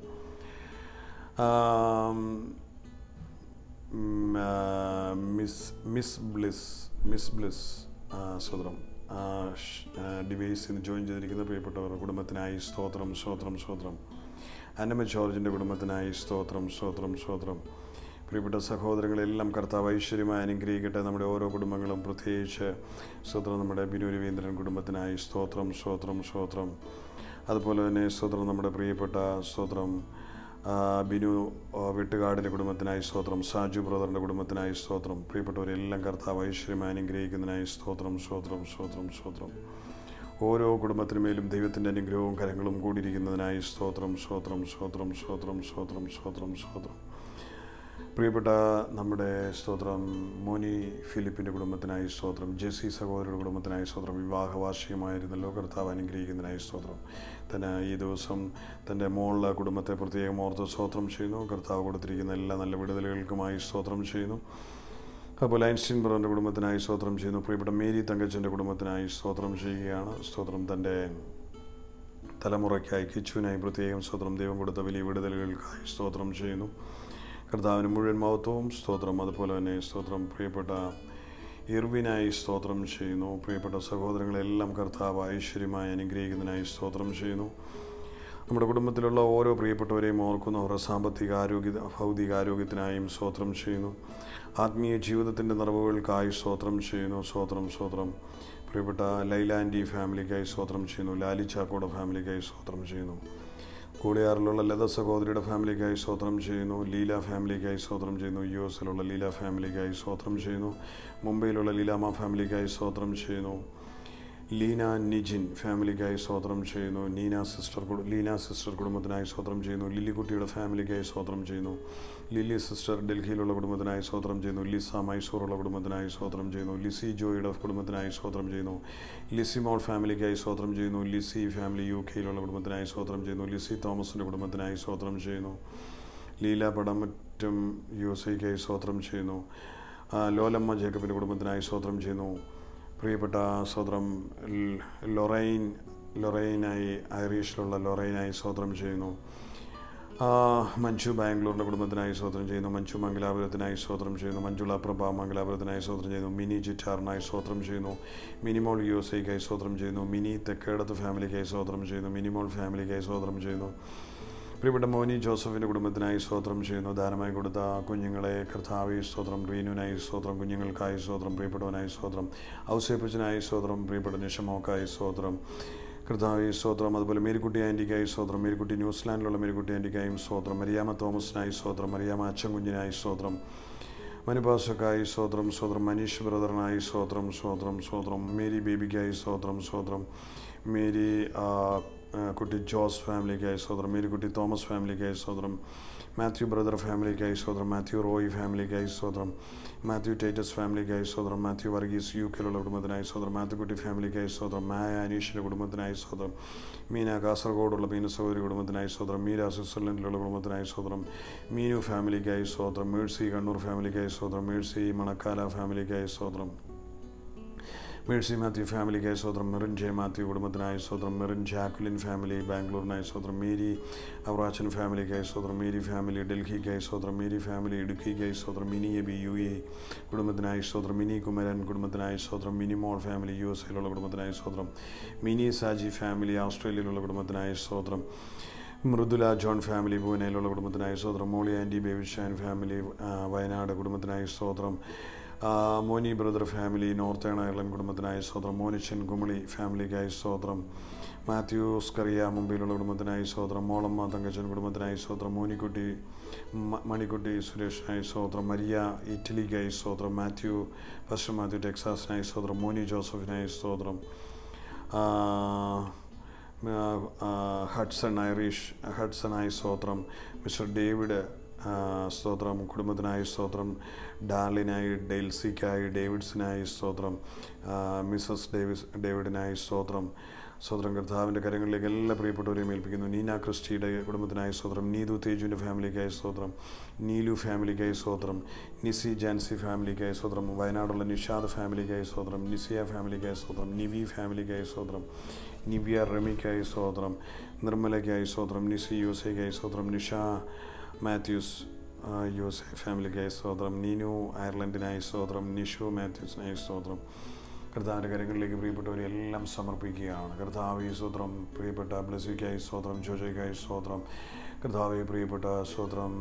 മിസ് മിസ് ബ്ലിസ് മിസ് ബ്ലിസ് സുദ്രം ഡിവൈസിൽ ജോയിൻ ചെയ്തിരിക്കുന്ന പ്രിയപ്പെട്ടവർ കുടുംബത്തിനായി സ്തോത്രം സ്തോത്രം സ്തോത്രം അന്നമ്മ ജോർജിൻ്റെ കുടുംബത്തിനായി സ്തോത്രം സ്തോത്രം സ്തോത്രം പ്രിയപ്പെട്ട സഹോദരങ്ങളെല്ലാം കർത്താവ് ഐശ്വര്യമായി അനുഗ്രഹിക്കട്ടെ നമ്മുടെ ഓരോ കുടുംബങ്ങളും പ്രത്യേകിച്ച് സ്വത്രം നമ്മുടെ ബിനു രവീന്ദ്രൻ കുടുംബത്തിനായി സ്തോത്രം സ്തോത്രം സ്തോത്രം അതുപോലെ തന്നെ സ്വത്രം നമ്മുടെ പ്രിയപ്പെട്ട സ്തോത്രം ബിനു വീട്ടുകാടിൻ്റെ കുടുംബത്തിനായി സ്തോത്രം സാജു ബ്രദറിൻ്റെ കുടുംബത്തിനായി സ്തോത്രം പ്രിയപ്പെട്ടവരെല്ലാം കർത്താവ് ഐശ്വര്യമായി അനുഗ്രഹിക്കുന്നതിനായി സ്തോത്രം സ്തോത്രം സ്തോത്രം സ്തോത്രം ഓരോ കുടുംബത്തിനുമേലും ദൈവത്തിൻ്റെ അനുഗ്രഹവും കരങ്ങളും കൂടിയിരിക്കുന്നതിനായി സ്തോത്രം സ്തോത്രം സ്തോത്രം സ്തോത്രം സ്തോത്രം സ്തോത്രം സ്തോത്രം പ്രിയപ്പെട്ട നമ്മുടെ സ്തോത്രം മോനി ഫിലിപ്പിൻ്റെ കുടുംബത്തിനായി സ്തോത്രം ജെസി സഹോദരിയുടെ കുടുംബത്തിനായി സ്തോത്രം വിവാഹവാർഷികമായിരുന്നല്ലോ കർത്താവ് അനുഗ്രഹിക്കുന്നതിനായി സ്തോത്രം തന്നെ ഈ ദിവസം തൻ്റെ മോളിലെ കുടുംബത്തെ പ്രത്യേകം ഓർത്ത് സ്തോത്രം ചെയ്യുന്നു കർത്താവ് കൊടുത്തിരിക്കുന്ന എല്ലാ നല്ല വിടുതലുകൾക്കുമായി സ്തോത്രം ചെയ്യുന്നു അപ്പോൾ ഐൻസ്റ്റീൻ ബ്രോൻ്റെ കുടുംബത്തിനായി സ്തോത്രം ചെയ്യുന്നു പ്രിയപ്പെട്ട മേരി തങ്കച്ചൻ്റെ കുടുംബത്തിനായി സ്തോത്രം ചെയ്യുകയാണ് സ്തോത്രം തൻ്റെ തലമുറയ്ക്കായി കിച്ചുവിനായി പ്രത്യേകം സ്തോത്രം ദൈവം കൊടുത്ത വലിയ വിടുതലുകൾക്കായി സ്തോത്രം ചെയ്യുന്നു കർത്താവിന് മുഴുവൻ മഹത്വവും സ്തോത്രം അതുപോലെ തന്നെ സ്തോത്രം പ്രിയപ്പെട്ട ഇർവിനായി സ്തോത്രം ചെയ്യുന്നു പ്രിയപ്പെട്ട സഹോദരങ്ങളെല്ലാം കർത്താവ് ഐശ്വര്യമായി അനുഗ്രഹിക്കുന്നതിനായി സ്തോത്രം ചെയ്യുന്നു നമ്മുടെ കുടുംബത്തിലുള്ള ഓരോ പ്രിയപ്പെട്ടവരെയും ഓർക്കുന്നു അവരുടെ സാമ്പത്തിക ആരോഗ്യ ഭൗതിക ആരോഗ്യത്തിനായും സ്തോത്രം ചെയ്യുന്നു ആത്മീയ ജീവിതത്തിൻ്റെ നിറവുകൾക്കായി സ്തോത്രം ചെയ്യുന്നു സ്തോത്രം സ്തോത്രം പ്രിയപ്പെട്ട ലൈലാൻഡി ഫാമിലിക്കായി സ്തോത്രം ചെയ്യുന്നു ലാലി ഫാമിലിക്കായി സ്തോത്രം ചെയ്യുന്നു കൂളിയാറിലുള്ള ലത സഹോദരിയുടെ ഫാമിലിക്കായി സ്തോത്രം ചെയ്യുന്നു ലീല ഫാമിലിക്കായി സ്തോത്രം ചെയ്യുന്നു യു എസിലുള്ള ലീല ഫാമിലിക്കായി സ്തോത്രം ചെയ്യുന്നു മുംബൈയിലുള്ള ലീലാമ ഫാമിലിക്കായി സ്തോത്രം ചെയ്യുന്നു ലീന നിജിൻ ഫാമിലിക്കായി സ്വാതന്ത്ര്യം ചെയ്യുന്നു നീന സിസ്റ്റർ ലീന സിസ്റ്റർ കുടുംബത്തിനായി സ്വാതന്ത്ര്യം ചെയ്യുന്നു ലില്ലിക്കുട്ടിയുടെ ഫാമിലിക്കായി സ്വാതന്ത്ര്യം ചെയ്യുന്നു ലില്ലി സിസ്റ്റർ ഡൽഹിയിലുള്ള കുടുംബത്തിനായി സ്വാതന്ത്ര്യം ചെയ്യുന്നു ലിസ മൈസൂറുള്ള കുടുംബത്തിനായി സ്വാതന്ത്ര്യം ചെയ്യുന്നു ലിസി ജോയിയുടെ കുടുംബത്തിനായി സ്വാതന്ത്ര്യം ചെയ്യുന്നു ലിസി മോൾ ഫാമിലിക്കായി സ്വാതന്ത്ര്യം ചെയ്യുന്നു ലിസി ഫാമിലി യു കെയിലുള്ള കുടുംബത്തിനായി സ്വാതന്ത്ര്യം ചെയ്യുന്നു ലിസി തോമസിൻ്റെ കുടുംബത്തിനായി സ്വാതന്ത്ര്യം ചെയ്യുന്നു ലീല പടമറ്റം യു എസ് ഐക്കായി സ്വാതന്ത്ര്യം ചെയ്യുന്നു ലോലമ്മ ജേക്കബിൻ്റെ കുടുംബത്തിനായി സ്വാതന്ത്ര്യം ചെയ്യുന്നു പ്രിയപ്പെട്ട സോദ്രം ലൊറൈൻ ലൊറൈനായി ഐറിഷിലുള്ള ലൊറൈനായി സ്വതന്ത്രം ചെയ്യുന്നു മഞ്ജു ബാംഗ്ലൂരിൻ്റെ കുടുംബത്തിനായി സ്വതന്ത്രം ചെയ്യുന്നു മഞ്ജു മംഗലാപുരത്തിനായി സ്വതന്ത്രം ചെയ്യുന്നു മഞ്ജുള പ്രഭ മംഗലാപുരത്തിനായി സ്വതന്ത്രം ചെയ്യുന്നു മിനി ജിറ്റാറിനായി സ്വതന്ത്രം ചെയ്യുന്നു മിനിമോൾ യു എസ് ഐക്കായി സ്വതന്ത്രം ചെയ്യുന്നു മിനി തെക്കേടത്ത് ഫാമിലിക്കായി സ്വതന്ത്രം ചെയ്യുന്നു മിനിമോൾ ഫാമിലിക്കായി സ്വതന്ത്രം ചെയ്യുന്നു പ്രിയപ്പെട്ട മോനി ജോസഫിൻ്റെ കുടുംബത്തിനായി സ്തോത്രം ചെയ്യുന്നു ദാനമായി കൊടുത്ത കുഞ്ഞുങ്ങളെ കർത്താവി സ്തോത്രം റീനുവിനായി സ്തോത്രം കുഞ്ഞുങ്ങൾക്കായി സ്തോത്രം പ്രിയപ്പെട്ടവനായി സ്തോത്രം ഔസേപ്പച്ചനായി സ്തോത്രം പ്രിയപ്പെട്ട നിഷമോക്കായി സ്തോത്രം കർത്താവി സ്തോത്രം അതുപോലെ മേരിക്കുട്ടി ആൻറ്റിക്കായി സ്തോത്രം മേരിക്കുട്ടി ന്യൂസിലാൻഡിലുള്ള മേരിക്കുട്ടി ആൻറ്റിക്കായും സ്തോത്രം മരിയാമ തോമസിനായി സ്തോത്രം മരിയാമ കുഞ്ഞിനായി സ്തോത്രം മനുപാസക്കായി സ്തോത്രം സ്തോത്രം മനീഷ് ബ്രദറിനായി സ്തോത്രം സ്തോത്രം സ്തോത്രം മേരി ബേബിക്കായി സ്തോത്രം സ്തോത്രം മേരി കുട്ടി ജോസ് ഫാമിലിക്കായി സ്വതന്ത്രം മേരിക്കുട്ടി തോമസ് ഫാമിലിക്കായി സ്വതന്ത്രം മാത്യു ബ്രദർ ഫാമിലിക്കായി സ്വതന്ത്രം മാത്യു റോയ് ഫാമിലിക്കായി സ്വതന്ത്രം മാത്യു ടൈറ്റസ് ഫാമിലിക്കായി സ്വതന്ത്രം മാത്യു വർഗീസ് യു കെയിലുള്ള കുടുംബത്തിനായി സ്വതന്ത്രം മാത്യുക്കുട്ടി ഫാമിലിക്കായി സ്വതന്ത്രം മായ അനീഷിൻ്റെ കുടുംബത്തിനായി സ്വതന്ത്രം മീന കാസർഗോഡുള്ള മീന സഹോദരി കുടുംബത്തിനായി സ്വതന്ത്രം മീര സ്വിറ്റ്സർലൻഡിലുള്ള കുടുംബത്തിനായി സ്വതന്ത്രം മീനു ഫാമിലിക്കായി സ്വതന്ത്രം മേഴ്സി കണ്ണൂർ ഫാമിലിക്കായി സ്വതന്ത്രം മേഴ്സി മണക്കാല ഫാമിലിക്കായി സ്വതന്ത്രം മേഴ്സി മാത്യു ഫാമിലിക്കായി സ്വതന്ത്രം മെറിൻ ജെ മാത്യു കുടുംബത്തിനായി സ്വതന്ത്രം മെറിൻ ജാക്വലിൻ ഫാമിലി ബാംഗ്ലൂരിനായി സ്വതന്ത്രം മേരി അവറാച്ചൻ ഫാമിലിക്കായി സ്വതന്ത്രം മേരി ഫാമിലി ഡൽഹിക്കായി സ്വതന്ത്രം മേരി ഫാമിലി ഇടുക്കിക്കായി സ്വതന്ത്രം മിനി എബി യു എ കുടുംബത്തിനായി സ്വതന്ത്രം മിനി കുമരൻ കുടുംബത്തിനായി സ്വതന്ത്രം മിനി മോൾ ഫാമിലി യു എസ് എയിലുള്ള കുടുംബത്തിനായി സ്വതന്ത്രം മിനി സാജി ഫാമിലി ഓസ്ട്രേലിയയിലുള്ള കുടുംബത്തിനായി സ്വതന്ത്രം മൃദുല ജോൺ ഫാമിലി പൂനെയിലുള്ള കുടുംബത്തിനായി സ്വതന്ത്രം മോളി ആൻറ്റി ബേബിഷാൻ ഫാമിലി വയനാട് കുടുംബത്തിനായി സ്വതന്ത്രം Moni brother family northern Ireland കുടുംബത്തിനായി സ്വതന്ത്രം മോനിച്ചൻ കുമളി ഫാമിലിക്കായി സ്വതന്ത്രം മാത്യു സ്കറിയ മുംബൈയിലുള്ള കുടുംബത്തിനായി സ്വതന്ത്രം മോളമ്മ തങ്കച്ചൻ കുടുംബത്തിനായി സ്വതന്ത്രം മോനിക്കുട്ടി മണിക്കുട്ടി സുരേഷിനായി സ്വതന്ത്രം മരിയ ഇറ്റലിക്കായി സ്വതന്ത്രം മാത്യു ഫസ്റ്റ് മാത്യു ടെക്സാസിനായി സ്വതന്ത്രം മോനി ജോസഫിനായി സ്വതന്ത്രം ഹഡ്സൺ ഹഡ്സൺ ആയി സ്വോത്രം മിസ്റ്റർ ഡേവിഡ് സ്തോത്രം കുടുംബത്തിനായി സ്തോത്രം ഡാർലിനായി ഡെൽസിക്കായി ഡേവിഡ്സിനായി സ്തോത്രം മിസ്സസ് ഡേവിസ് ഡേവിഡിനായി സ്തോത്രം സ്വതന്ത്രം കർത്താവിൻ്റെ കരങ്ങളിലേക്ക് എല്ലാ പ്രിയപ്പെട്ടവരെയും ഏൽപ്പിക്കുന്നു നീന ക്രിസ്റ്റിയുടെ കുടുംബത്തിനായി സ്വതന്ത്രം നീതു തേജുവിൻ്റെ ഫാമിലിക്കായി സ്വതന്ത്രം നീലു ഫാമിലിക്കായി സ്വതന്ത്രം നിസി ജാൻസി ഫാമിലിക്കായി സ്വതന്ത്രം വയനാടുള്ള നിഷാദ് ഫാമിലിക്കായി സ്വതന്ത്രം നിസിയ ഫാമിലിക്കായി സ്വതന്ത്രം നിവി ഫാമിലിക്കായി സ്വതന്ത്രം നിവ്യ റമിക്കായി സ്വതന്ത്രം നിർമ്മലയ്ക്കായി സ്വതന്ത്രം നിസി യൂസയ്ക്കായി സ്വതന്ത്രം നിഷാ മാത്യൂസ് യൂസഫ് ഫാമിലിക്കായി സ്തോത്രം നീനു അയർലൻഡിനായി സ്തോത്രം നിഷു മാത്യൂസിനായി സ്തോത്രം കർത്താവിൻ്റെ കരങ്ങളിലേക്ക് പ്രിയപ്പെട്ടവരെ എല്ലാം സമർപ്പിക്കുകയാണ് കർത്താവ് ഈ സ്തോത്രം പ്രിയപ്പെട്ട ബ്ലസ്സിക്കായി സ്തോത്രം ജോജയ്ക്കായി സ്തോത്രം കർത്താവ് പ്രിയപ്പെട്ട സ്തോത്രം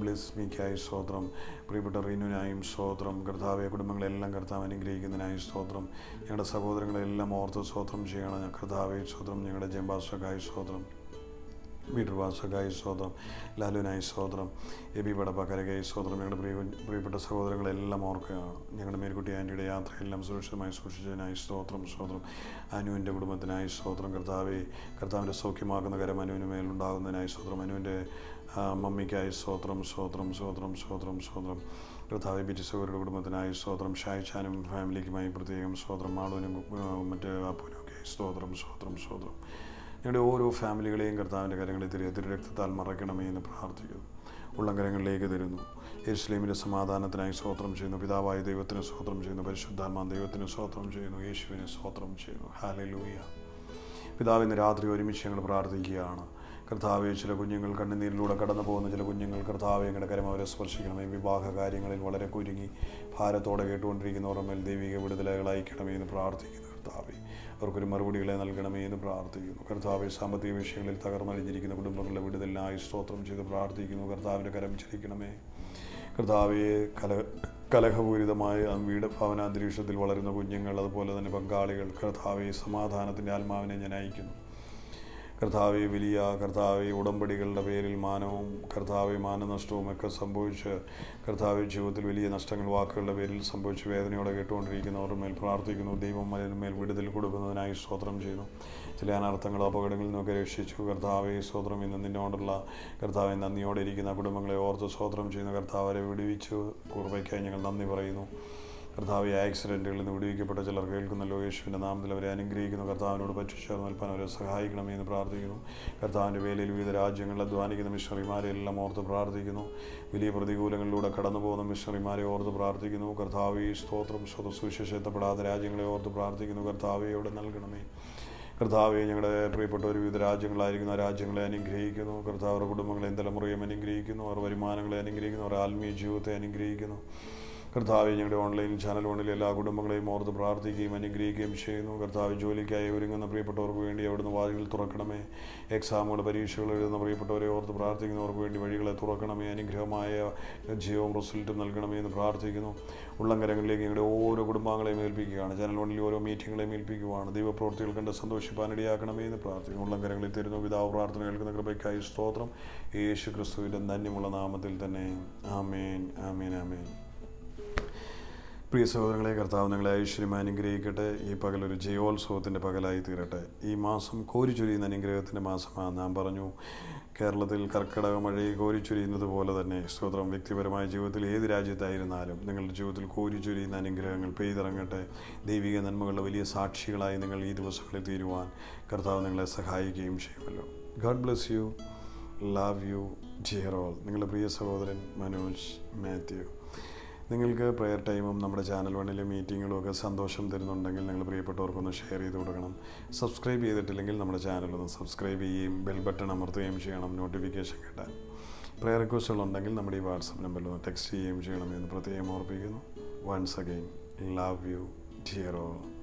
ബ്ലിസ്മിക്കായി സ്തോത്രം പ്രിയപ്പെട്ട റീനുവിനായും സ്തോത്രം കർത്താവെ കുടുംബങ്ങളെല്ലാം കർത്താവ് അനുഗ്രഹിക്കുന്നതിനായി സ്തോത്രം ഞങ്ങളുടെ സഹോദരങ്ങളെല്ലാം ഓർത്ത് സ്തോത്രം ചെയ്യണം കർത്താവ് സ്തോത്രം ഞങ്ങളുടെ ജംബാസക്കായി സ്തോത്രം മീറ്റർ വാസകായി സ്തോത്രം ലാലുനായി സ്തോത്രം എ ബി പടപ്പക്കരകായി സ്തോത്രം ഞങ്ങളുടെ പ്രിയ പ്രിയപ്പെട്ട സഹോദരങ്ങളെല്ലാം ഓർക്കുകയാണ് ഞങ്ങളുടെ മേൽക്കുട്ടി ആൻറ്റിയുടെ യാത്രയെല്ലാം സുരക്ഷിതമായി സൂക്ഷിച്ചതിനായി സ്തോത്രം സ്തോത്രം അനുവിൻ്റെ കുടുംബത്തിനായി സ്തോത്രം കർത്താവെ കർത്താവിൻ്റെ സൗഖ്യമാക്കുന്ന കരം അനുവിന് മേലുണ്ടാകുന്നതിനായി സ്തോത്രം അനുവിൻ്റെ മമ്മിക്കായി സ്തോത്രം സ്തോത്രം സ്തോത്രം സ്തോത്രം സ്തോത്രം കർത്താവ് സഹോദരുടെ കുടുംബത്തിനായി സ്തോത്രം ഷായിച്ചാനും ഫാമിലിക്കുമായി പ്രത്യേകം സ്തോത്രം മാളുവിനും മറ്റ് അപ്പുവിനും ഒക്കെ സ്തോത്രം സ്തോത്രം സ്തോത്രം ഞങ്ങളുടെ ഓരോ ഫാമിലികളെയും കർത്താവിൻ്റെ കരങ്ങളിൽ തിരികെ തിരു രക്തത്താൽ മറക്കണമേ എന്ന് പ്രാർത്ഥിക്കുന്നു ഉള്ളങ്കരങ്ങളിലേക്ക് തരുന്നു യേശുലീമിൻ്റെ സമാധാനത്തിനായി സ്തോത്രം ചെയ്യുന്നു പിതാവായ ദൈവത്തിന് സ്തോത്രം ചെയ്യുന്നു പരിശുദ്ധാത്മാ ദൈവത്തിന് സ്തോത്രം ചെയ്യുന്നു യേശുവിനെ സ്തോത്രം ചെയ്യുന്നു ഹാലലൂയ പിതാവ് ഇന്ന് രാത്രി ഒരുമിച്ച് ഞങ്ങൾ പ്രാർത്ഥിക്കുകയാണ് കർത്താവെ ചില കുഞ്ഞുങ്ങൾ കണ്ണുനീരിലൂടെ കടന്നു പോകുന്ന ചില കുഞ്ഞുങ്ങൾ കർത്താവെ ഞങ്ങളുടെ കരം അവരെ സ്പർശിക്കണമേ വിവാഹ കാര്യങ്ങളിൽ വളരെ കുരുങ്ങി ഭാരത്തോടെ കേട്ടുകൊണ്ടിരിക്കുന്നവർ മേൽ ദൈവിക വിടുതലകളായിക്കണമേ എന്ന് പ്രാർത്ഥിക്കുന്നു കർത്താവെ അവർക്കൊരു മറുപടികളെ നൽകണമേ എന്ന് പ്രാർത്ഥിക്കുന്നു കർത്താവ് സാമ്പത്തിക വിഷയങ്ങളിൽ തകർന്നടിഞ്ഞിരിക്കുന്ന കുടുംബങ്ങളുടെ വിടുതലിനായി സ്തോത്രം ചെയ്ത് പ്രാർത്ഥിക്കുന്നു കർത്താവിൻ്റെ കരം ചലിക്കണമേ കർത്താവെ കല കലഹപൂരിതമായ വീട് ഭവനാന്തരീക്ഷത്തിൽ വളരുന്ന കുഞ്ഞുങ്ങൾ അതുപോലെ തന്നെ പങ്കാളികൾ കർത്താവെ സമാധാനത്തിൻ്റെ ആത്മാവിനെ ഞാൻ അയക്കുന്നു കർത്താവെ വലിയ കർത്താവെ ഉടമ്പടികളുടെ പേരിൽ മാനവും കർത്താവെ മാനനഷ്ടവും ഒക്കെ സംഭവിച്ച് കർത്താവ് ജീവിതത്തിൽ വലിയ നഷ്ടങ്ങൾ വാക്കുകളുടെ പേരിൽ സംഭവിച്ച് വേദനയോടെ കേട്ടുകൊണ്ടിരിക്കുന്നവരുടെ മേൽ പ്രാർത്ഥിക്കുന്നു ദൈവം മേൽ വിടുതൽ കൊടുക്കുന്നതിനായി സ്തോത്രം ചെയ്യുന്നു ചില അനർത്ഥങ്ങൾ അപകടങ്ങളിൽ നിന്നൊക്കെ രക്ഷിച്ചു കർത്താവെ സ്തോത്രം ഇന്ന് നിന്നോടുള്ള കർത്താവെ നന്ദിയോടെ ഇരിക്കുന്ന കുടുംബങ്ങളെ ഓർത്ത് സ്തോത്രം ചെയ്യുന്ന കർത്താവരെ വിടുവിച്ചു കുറവയ്ക്കായി ഞങ്ങൾ നന്ദി പറയുന്നു കർത്താവ് ആക്സിഡൻറ്റുകളിൽ നിന്ന് വിടുവിക്കപ്പെട്ട ചിലർ കേൾക്കുന്നല്ലോ യേശുവിൻ്റെ നാമത്തിൽ അവരെ അനുഗ്രഹിക്കുന്നു കർത്താവിനോട് പറ്റിച്ചേർന്ന് നൽപ്പാൻ അവരെ സഹായിക്കണമെന്ന് പ്രാർത്ഥിക്കുന്നു കർത്താവിൻ്റെ വേലയിൽ വിവിധ രാജ്യങ്ങളിൽ അധ്വാനിക്കുന്ന മിഷണറിമാരെല്ലാം ഓർത്ത് പ്രാർത്ഥിക്കുന്നു വലിയ പ്രതികൂലങ്ങളിലൂടെ കടന്നു പോകുന്ന മിഷണറിമാരെ ഓർത്ത് പ്രാർത്ഥിക്കുന്നു കർത്താവ് ഈ സ്തോത്രം സ്വതസുവിശേഷം എത്തപ്പെടാത്ത രാജ്യങ്ങളെ ഓർത്ത് പ്രാർത്ഥിക്കുന്നു കർത്താവെ അവിടെ നൽകണമേ കർത്താവെ ഞങ്ങളുടെ പ്രിയപ്പെട്ട ഒരു വിവിധ രാജ്യങ്ങളായിരിക്കുന്ന രാജ്യങ്ങളെ അനുഗ്രഹിക്കുന്നു കർത്താവ് അവരുടെ കുടുംബങ്ങളെയും തലമുറയും അനുഗ്രഹിക്കുന്നു അവർ വരുമാനങ്ങളെ അനുഗ്രഹിക്കുന്നു അവരുടെ ആത്മീയ ജീവിതത്തെ അനുഗ്രഹിക്കുന്നു കർത്താവ് ഞങ്ങളുടെ ഓൺലൈൻ ചാനൽ വണ്ണിലെ എല്ലാ കുടുംബങ്ങളെയും ഓർത്ത് പ്രാർത്ഥിക്കുകയും അനുഗ്രഹിക്കുകയും ചെയ്യുന്നു കർത്താവ് ജോലിക്കായി ഒരുങ്ങുന്ന പ്രിയപ്പെട്ടവർക്ക് വേണ്ടി അവിടുന്ന് വാതിലുകൾ തുറക്കണമേ എക്സാമുകൾ പരീക്ഷകൾ എഴുതുന്ന പ്രിയപ്പെട്ടവരെ ഓർത്ത് പ്രാർത്ഥിക്കുന്നവർക്ക് വേണ്ടി വഴികളെ തുറക്കണമേ അനുഗ്രഹമായ ജീവവും റിസൾട്ടും നൽകണമേ എന്ന് പ്രാർത്ഥിക്കുന്നു ഉള്ളങ്കരങ്ങളിലേക്ക് ഞങ്ങളുടെ ഓരോ കുടുംബാംഗങ്ങളെയും ഏൽപ്പിക്കുകയാണ് ചാനൽ വണ്ണിലെ ഓരോ മീറ്റിങ്ങുകളെയും ഏൽപ്പിക്കുകയാണ് ദൈവപ്രവർത്തികൾ കണ്ട് സന്തോഷിപ്പാനിടയാക്കണമേ എന്ന് പ്രാർത്ഥിക്കുന്നു ഉള്ളംകരങ്ങളിൽ തരുന്നു പിതാവ് പ്രാർത്ഥന കേൾക്കുന്ന കൃപയ്ക്കായി സ്തോത്രം യേശു ക്രിസ്തുവിൻ്റെ ധന്യമുള്ള നാമത്തിൽ തന്നെ ആമേൻ ആമേൻ ആമേൻ പ്രിയ സഹോദരങ്ങളെ കർത്താവ് നിങ്ങളെ ഐശ്വര്യം അനുഗ്രഹിക്കട്ടെ ഈ പകൽ ഒരു ജയോത്സവത്തിൻ്റെ പകലായി തീരട്ടെ ഈ മാസം ചൊരിയുന്ന അനുഗ്രഹത്തിൻ്റെ മാസമാണ് നാം പറഞ്ഞു കേരളത്തിൽ കർക്കിടക മഴയെ ചൊരിയുന്നത് പോലെ തന്നെ സ്തോത്രം വ്യക്തിപരമായ ജീവിതത്തിൽ ഏത് രാജ്യത്തായിരുന്നാലും നിങ്ങളുടെ ജീവിതത്തിൽ ചൊരിയുന്ന അനുഗ്രഹങ്ങൾ പെയ്തിറങ്ങട്ടെ ദൈവിക നന്മകളുടെ വലിയ സാക്ഷികളായി നിങ്ങൾ ഈ ദിവസങ്ങളിൽ തീരുവാൻ കർത്താവ് നിങ്ങളെ സഹായിക്കുകയും ചെയ്യുമല്ലോ God bless you love you dear all നിങ്ങളുടെ പ്രിയ സഹോദരൻ മനോജ് മാത്യു നിങ്ങൾക്ക് പ്രെയർ ടൈമും നമ്മുടെ ചാനൽ വണ്ണിലെ മീറ്റിങ്ങുകളും ഒക്കെ സന്തോഷം തരുന്നുണ്ടെങ്കിൽ നിങ്ങൾ പ്രിയപ്പെട്ടവർക്കൊന്ന് ഷെയർ ചെയ്ത് കൊടുക്കണം സബ്സ്ക്രൈബ് ചെയ്തിട്ടില്ലെങ്കിൽ നമ്മുടെ ചാനലൊന്ന് സബ്സ്ക്രൈബ് ചെയ്യുകയും ബെൽ ബട്ടൺ അമർത്തുകയും ചെയ്യണം നോട്ടിഫിക്കേഷൻ കിട്ടാൻ പ്രെയർ റിക്വസ്റ്റുകൾ ഉണ്ടെങ്കിൽ നമ്മുടെ ഈ വാട്സപ്പ് നമ്പറിൽ ഒന്ന് ടെക്സ്റ്റ് ചെയ്യുകയും ചെയ്യണം എന്ന് പ്രത്യേകം ഓർപ്പിക്കുന്നു once again love you dear all